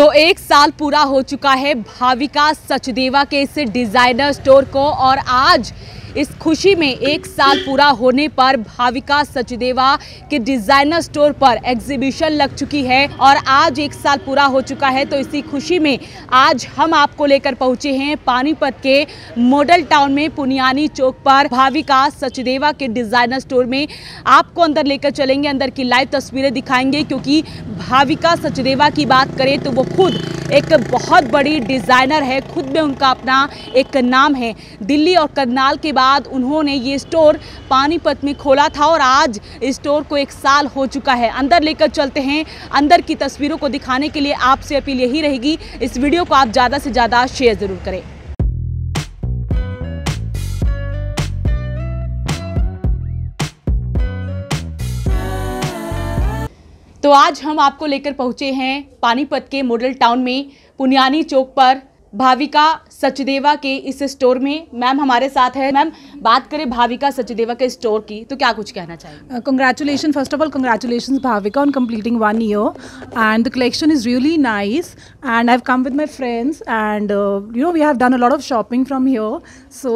तो एक साल पूरा हो चुका है भाविका सचदेवा के इस डिज़ाइनर स्टोर को और आज इस खुशी में एक साल पूरा होने पर भाविका सचदेवा के डिजाइनर स्टोर पर एग्जीबिशन लग चुकी है और आज एक साल पूरा हो चुका है तो इसी खुशी में आज हम आपको लेकर पहुंचे हैं पानीपत के मॉडल टाउन में पुनियानी चौक पर भाविका सचदेवा के डिजाइनर स्टोर में आपको अंदर लेकर चलेंगे अंदर की लाइव तस्वीरें दिखाएंगे क्योंकि भाविका सचदेवा की बात करें तो वो खुद एक बहुत बड़ी डिज़ाइनर है खुद में उनका अपना एक नाम है दिल्ली और करनाल के बाद उन्होंने ये स्टोर पानीपत में खोला था और आज स्टोर को एक साल हो चुका है अंदर लेकर चलते हैं अंदर की तस्वीरों को दिखाने के लिए आपसे अपील यही रहेगी इस वीडियो को आप ज़्यादा से ज़्यादा शेयर ज़रूर करें तो आज हम आपको लेकर पहुंचे हैं पानीपत के मॉडल टाउन में पुनियानी चौक पर भाविका सचदेवा के इस स्टोर में मैम हमारे साथ है मैम बात करें भाविका सचदेवा के स्टोर की तो क्या कुछ कहना चाहिए congratulation first of all congratulation Bhavika on completing one year and the collection is really nice and I have come with my friends and you know we have done a lot of shopping from here so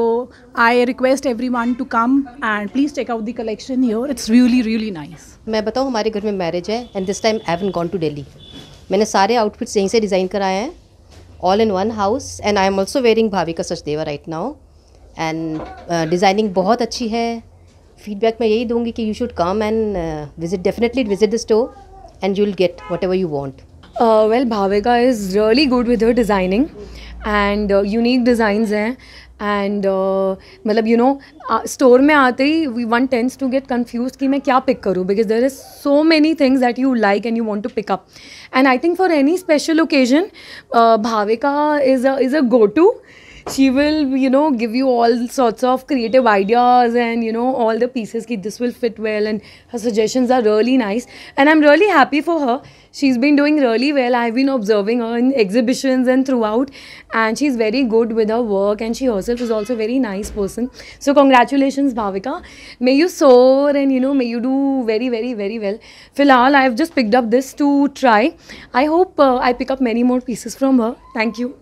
I request everyone to come and please take out the collection here it's really really nice मैं बताऊँ हमारे घर में marriage है and this time I haven't gone to Delhi मैंने सारे outfits यहीं से डिज़ाइन कराए हैं all all in one house and I am also wearing Sach Sachdeva right now and designing बहुत अच्छी है फीडबैक मैं यही दूंगी कि you should come and visit definitely visit the store and you will get whatever you want well Bhavika is really good with her designing and unique designs हैं and uh, मतलब you know store में आते ही we one tends to get confuse कि मैं क्या pick करूँ because there is so many things that you like and you want to pick up and I think for any special occasion Bhavika is a is a go to she will you know give you all sorts of creative ideas and you know all the pieces ki this will fit well and her suggestions are really nice and i'm really happy for her she's been doing really well i've been observing her in exhibitions and throughout and she's very good with her work and she herself is also a very nice person so congratulations bhavika may you soar and you know may you do very very very well filhal i've just picked up this to try i hope uh, i pick up many more pieces from her thank you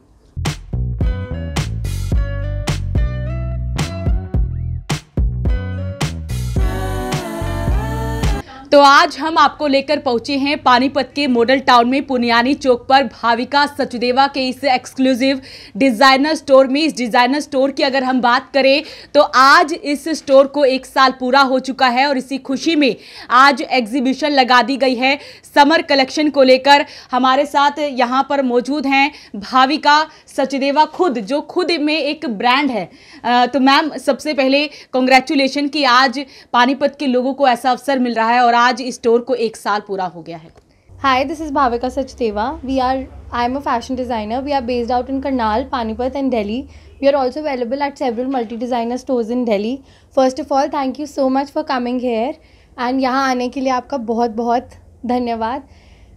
तो आज हम आपको लेकर पहुंचे हैं पानीपत के model town में पुनियानी चौक पर भाविका सचदेवा के इस एक्सक्लूसिव डिज़ाइनर स्टोर में इस डिज़ाइनर स्टोर की अगर हम बात करें तो आज इस स्टोर को एक साल पूरा हो चुका है और इसी खुशी में आज एग्जीबिशन लगा दी गई है समर कलेक्शन को लेकर हमारे साथ यहाँ पर मौजूद हैं भाविका सचदेवा खुद जो खुद में एक ब्रांड है तो मैम सबसे पहले कॉन्ग्रेचुलेशन कि आज पानीपत के लोगों को ऐसा अवसर मिल रहा है और आज इस स्टोर को एक साल पूरा हो गया है hi this is Bhavika Sachdeva we are I am a fashion designer we are based out in Karnal Panipat and Delhi we are also available at several multi designer store in Delhi first of all thank you so much for coming here and यहाँ आने के लिए आपका बहुत बहुत धन्यवाद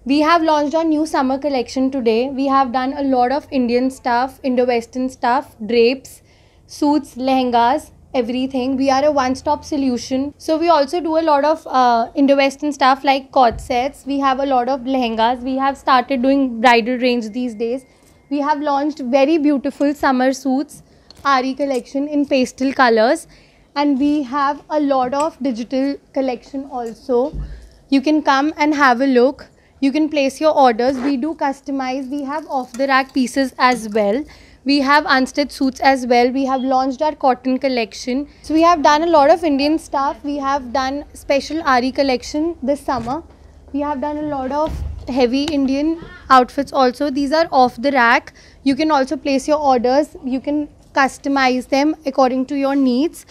we have launch on new summer collection today we have done a lot of Indian staff Indo western stuff drapes suits lehengas everything. We are a one stop solution. So we also do a lot of uh, Indo Western stuff like cord sets. We have a lot of lehengas. We have started doing bridal range these days. We have launched very beautiful summer suits, RE collection in pastel colors. And we have a lot of digital collection also. You can come and have a look. You can place your orders. We do customize. We have off the rack pieces as well. We have unstitched suits as well. We have launched our cotton collection. So we have done a lot of Indian stuff. We have done special Ari collection this summer. We have done a lot of heavy Indian outfits also. These are off the rack. You can also place your orders. You can customize them according to your needs.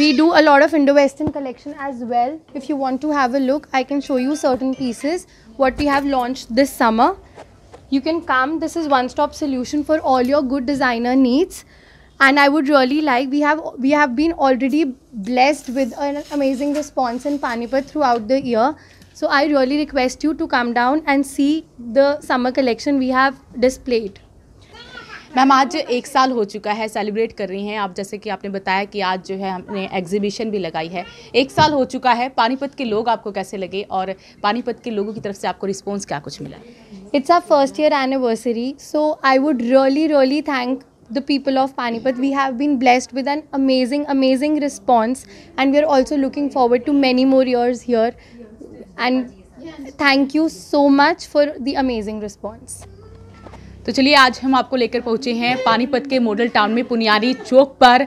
We do a lot of Indo-Western collection as well. If you want to have a look, I can show you certain pieces what we have launched this summer. You can come this is one stop solution for all your good designer needs and I would really like we have we have been already blessed with amazing response in Panipat throughout the year so I really request you to come down and see the summer collection we have displayed ma'am आज एक साल हो चुका है celebrate कर रही हैं आप जैसे कि आपने बताया कि आज जो है हमने एग्जीबिशन भी लगाई है एक साल हो चुका है पानीपत के लोग आपको कैसे लगे और पानीपत के लोगों की तरफ से आपको रिस्पॉन्स क्या कुछ मिला It's our first year anniversary, so I would really, really thank the people of Panipat. We have been blessed with an amazing, amazing response, and we are also looking forward to many more years here. And thank you so much for the amazing response. तो चलिए आज हम आपको लेकर पहुंचे हैं पानीपत के model town में पुनियारी चौक पर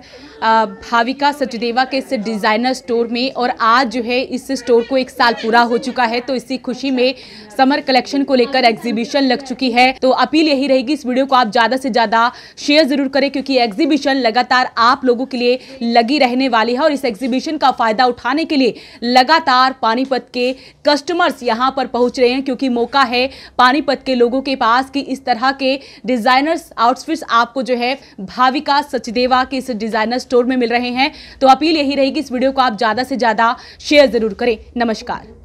भाविका सचदेवा के इस डिज़ाइनर स्टोर में और आज जो है इस स्टोर को एक साल पूरा हो चुका है तो इसी खुशी में समर कलेक्शन को लेकर एग्जीबिशन लग चुकी है तो अपील यही रहेगी इस वीडियो को आप ज़्यादा से ज़्यादा शेयर ज़रूर करें क्योंकि एग्जीबिशन लगातार आप लोगों के लिए लगी रहने वाली है और इस एग्जीबिशन का फ़ायदा उठाने के लिए लगातार पानीपत के कस्टमर्स यहाँ पर पहुँच रहे हैं क्योंकि मौका है पानीपत के लोगों के पास कि इस तरह के के डिज़ाइनर्स आउटफिट्स आपको जो है भाविका सचदेवा के इस डिज़ाइनर स्टोर में मिल रहे हैं तो अपील यही रहेगी इस वीडियो को आप ज़्यादा से ज़्यादा शेयर ज़रूर करें नमस्कार